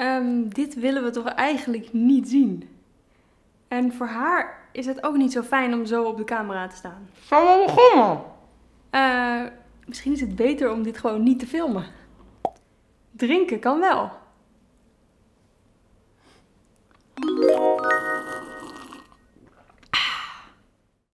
Ehm, dit willen we toch eigenlijk niet zien. En voor haar is het ook niet zo fijn om zo op de camera te staan. Zijn we begonnen? Uh, misschien is het beter om dit gewoon niet te filmen. Drinken kan wel.